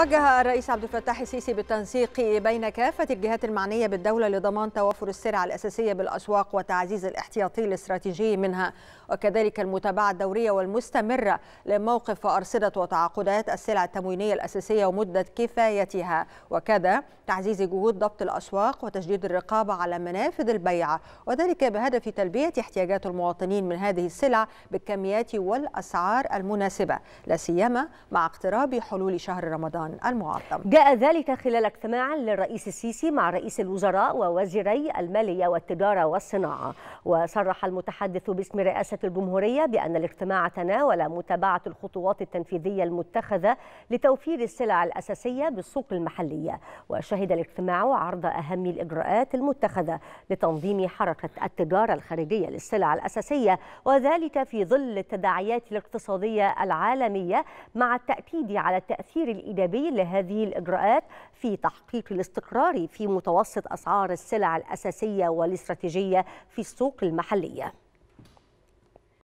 وجه الرئيس عبد الفتاح السيسي بالتنسيق بين كافة الجهات المعنية بالدولة لضمان توافر السلع الأساسية بالأسواق وتعزيز الاحتياطي الاستراتيجي منها وكذلك المتابعة الدورية والمستمرة لموقف أرصدة وتعاقدات السلع التموينية الأساسية ومدة كفايتها وكذا تعزيز جهود ضبط الأسواق وتشديد الرقابة على منافذ البيع وذلك بهدف تلبية احتياجات المواطنين من هذه السلع بالكميات والأسعار المناسبة لا سيما مع اقتراب حلول شهر رمضان الوطن المعظم جاء ذلك خلال اجتماع للرئيس السيسي مع رئيس الوزراء ووزيري المالية والتجارة والصناعة وصرح المتحدث باسم رئاسة الجمهورية بأن الاجتماع تناول متابعة الخطوات التنفيذية المتخذة لتوفير السلع الأساسية بالسوق المحلية وشهد الاجتماع عرض أهم الإجراءات المتخذة لتنظيم حركة التجارة الخارجية للسلع الأساسية وذلك في ظل التداعيات الاقتصادية العالمية مع التأكيد على التأثير الإيجابي الايجابي لهذه الاجراءات في تحقيق الاستقرار في متوسط اسعار السلع الاساسيه والاستراتيجيه في السوق المحليه